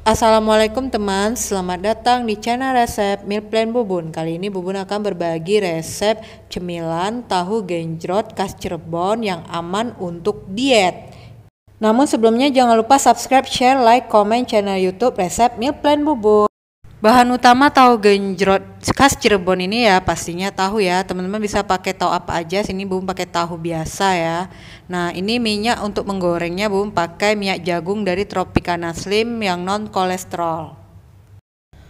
Assalamualaikum teman, selamat datang di channel resep meal plan Bubun. Kali ini Bubun akan berbagi resep cemilan tahu genjrot khas Cirebon yang aman untuk diet. Namun sebelumnya jangan lupa subscribe, share, like, komen channel YouTube resep meal plan Bubun. Bahan utama tahu genjrot khas Cirebon ini ya pastinya tahu ya. Teman-teman bisa pakai tahu apa aja. Sini Bum pakai tahu biasa ya. Nah, ini minyak untuk menggorengnya Bum pakai minyak jagung dari Tropicana Slim yang non kolesterol.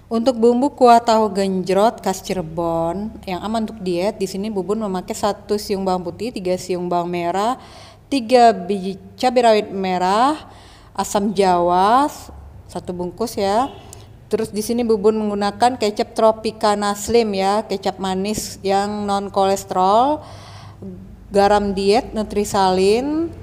Untuk bumbu kuah tahu genjrot khas Cirebon yang aman untuk diet, di sini Bubun memakai satu siung bawang putih, tiga siung bawang merah, tiga biji cabai rawit merah, asam jawa, satu bungkus ya Terus di sini bubun menggunakan kecap Tropicana Slim ya, kecap manis yang non kolesterol, garam diet, nutrisalin,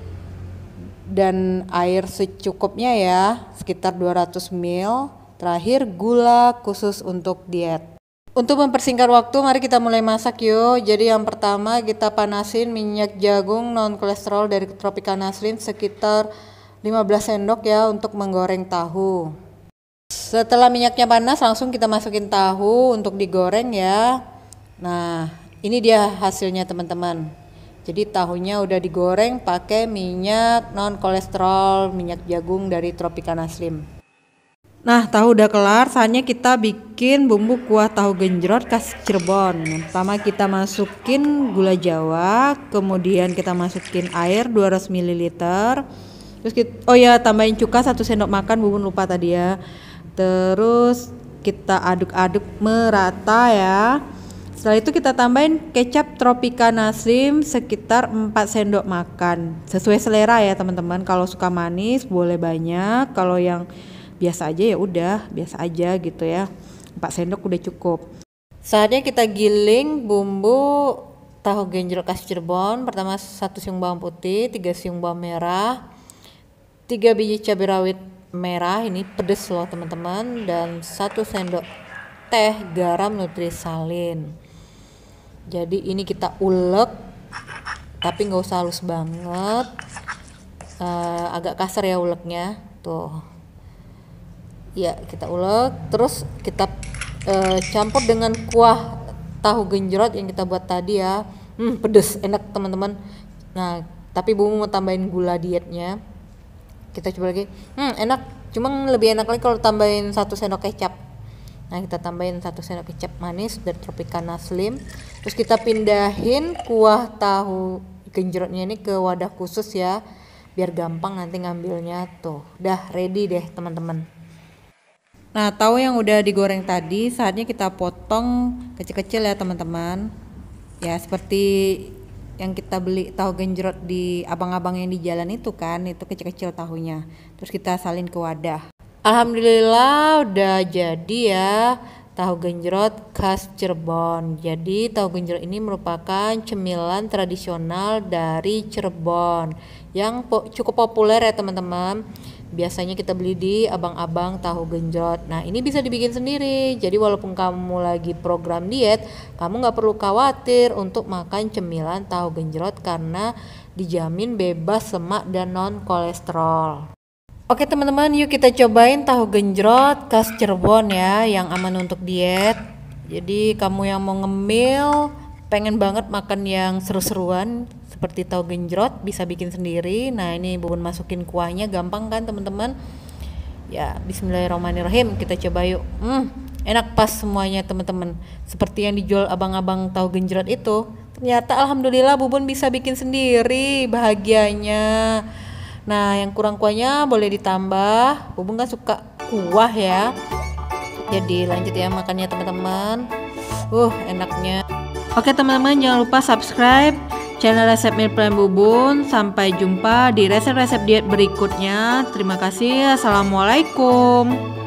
dan air secukupnya ya, sekitar 200 ml. Terakhir gula khusus untuk diet. Untuk mempersingkat waktu, mari kita mulai masak yuk. Jadi yang pertama kita panasin minyak jagung non kolesterol dari Tropicana Slim sekitar 15 sendok ya untuk menggoreng tahu. Setelah minyaknya panas langsung kita masukin tahu untuk digoreng ya. Nah, ini dia hasilnya teman-teman. Jadi tahunya udah digoreng pakai minyak non kolesterol, minyak jagung dari Tropicana Slim. Nah, tahu udah kelar, saatnya kita bikin bumbu kuah tahu genjerot khas Cirebon. Yang pertama kita masukin gula jawa, kemudian kita masukin air 200 ml. Terus kita, oh ya, tambahin cuka satu sendok makan, bubun lupa tadi ya terus kita aduk-aduk merata ya setelah itu kita tambahin kecap tropika nasrim sekitar 4 sendok makan sesuai selera ya teman-teman kalau suka manis boleh banyak kalau yang biasa aja ya udah biasa aja gitu ya 4 sendok udah cukup saatnya kita giling bumbu tahu genjer khas Cirebon pertama satu siung bawang putih tiga siung bawang merah tiga biji cabai rawit merah ini pedes loh teman-teman dan satu sendok teh garam nutrisalin jadi ini kita ulek tapi nggak usah halus banget uh, agak kasar ya uleknya tuh ya kita ulek terus kita uh, campur dengan kuah tahu genjerot yang kita buat tadi ya hmm, pedes enak teman-teman nah tapi bumbu mau tambahin gula dietnya kita coba lagi hmm enak cuma lebih enak lagi kalau tambahin satu sendok kecap nah kita tambahin satu sendok kecap manis dari Tropicana Slim terus kita pindahin kuah tahu genjrotnya ini ke wadah khusus ya biar gampang nanti ngambilnya tuh dah ready deh teman-teman nah tahu yang udah digoreng tadi saatnya kita potong kecil-kecil ya teman-teman ya seperti yang kita beli tahu genjerot di abang-abang yang di jalan itu kan itu kecil-kecil tahunya terus kita salin ke wadah Alhamdulillah udah jadi ya tahu genjerot khas Cirebon jadi tahu genjerot ini merupakan cemilan tradisional dari Cirebon yang po cukup populer ya teman-teman biasanya kita beli di abang-abang tahu genjot. Nah ini bisa dibikin sendiri. Jadi walaupun kamu lagi program diet, kamu nggak perlu khawatir untuk makan cemilan tahu genjot karena dijamin bebas semak dan non kolesterol. Oke teman-teman, yuk kita cobain tahu genjrot khas Cirebon ya, yang aman untuk diet. Jadi kamu yang mau ngemil, pengen banget makan yang seru-seruan, seperti tahu genjrot bisa bikin sendiri nah ini bubun masukin kuahnya gampang kan teman-teman ya Bismillahirrahmanirrahim kita coba yuk hmm, enak pas semuanya teman-teman seperti yang dijual abang-abang tahu genjrot itu ternyata alhamdulillah bubun bisa bikin sendiri bahagianya nah yang kurang kuahnya boleh ditambah bubun kan suka kuah ya jadi lanjut ya makannya teman-teman uh enaknya oke teman-teman jangan lupa subscribe channel resep meal plan bubun. Sampai jumpa di resep-resep diet berikutnya. Terima kasih. Assalamualaikum.